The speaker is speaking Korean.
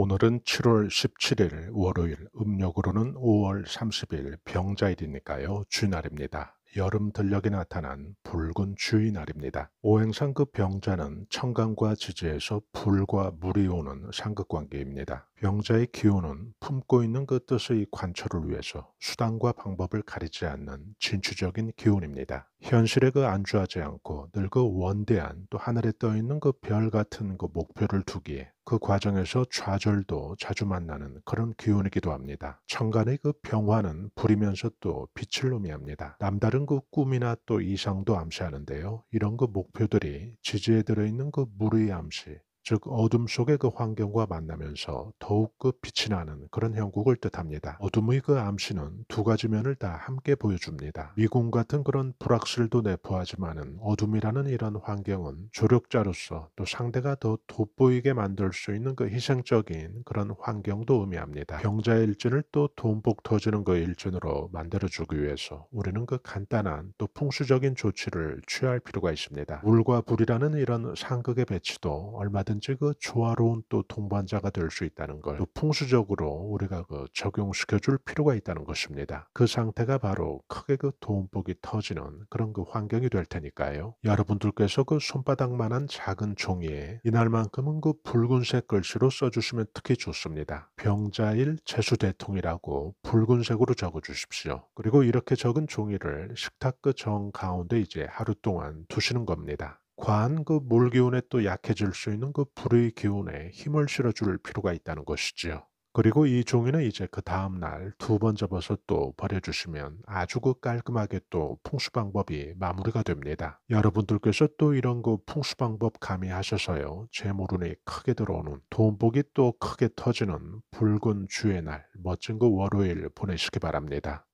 오늘은 7월 17일 월요일, 음력으로는 5월 30일 병자일이니까요. 주날입니다. 여름 들녘에 나타난 붉은 주의 날입니다. 오행상 급 그 병자는 청강과 지지에서 불과 물이 오는 상극 관계입니다. 병자의 기운은 품고 있는 그 뜻의 관철을 위해서 수단과 방법을 가리지 않는 진취적인 기운입니다. 현실에 그 안주하지 않고 늘 그 원대한 또 하늘에 떠 있는 그 별 같은 그 목표를 두기에 그 과정에서 좌절도 자주 만나는 그런 기운이기도 합니다. 천간의 그 병화는 불이면서 또 빛을 의미합니다. 남다른 그 꿈이나 또 이상도 암시하는데요. 이런 그 목표들이 지지에 들어있는 그물의 암시, 즉 어둠 속의 그 환경과 만나면서 더욱 그 빛이 나는 그런 형국을 뜻합니다. 어둠의 그 암시는 두 가지 면을 다 함께 보여줍니다. 미궁 같은 그런 불확실도 내포하지만은 어둠이라는 이런 환경은 조력자로서 또 상대가 더 돋보이게 만들 수 있는 그 희생적인 그런 환경도 의미합니다. 병자의 일진을 또 돈복 터지는 그 일진으로 만들어주기 위해서 우리는 그 간단한 또 풍수적인 조치를 취할 필요가 있습니다. 물과 불이라는 이런 상극의 배치도 얼마든지 얼마그 조화로운 또 동반자가 될 수 있다는 걸 풍수적으로 우리가 그 적용시켜 줄 필요가 있다는 것입니다. 그 상태가 바로 크게 그 도움복이 터지는 그런 그 환경이 될 테니까요. 여러분들께서 그 손바닥만한 작은 종이에 이날만큼은 그 붉은색 글씨로 써주시면 특히 좋습니다. 병자일 제수대통이라고 붉은색으로 적어주십시오. 그리고 이렇게 적은 종이를 식탁 그 정 가운데 이제 하루 동안 두시는 겁니다. 과한 그물기운에또 약해질 수 있는 그 불의 기운에 힘을 실어줄 필요가 있다는 것이지요. 그리고 이 종이는 이제 그 다음날 두 번 접어서 또 버려주시면 아주 그 깔끔하게 또 풍수 방법이 마무리가 됩니다. 여러분들께서 또 이런 그 풍수 방법 가미하셔서요. 재물운이 크게 들어오는 돈복이 또 크게 터지는 붉은 주의 날 멋진 그 월요일 보내시기 바랍니다.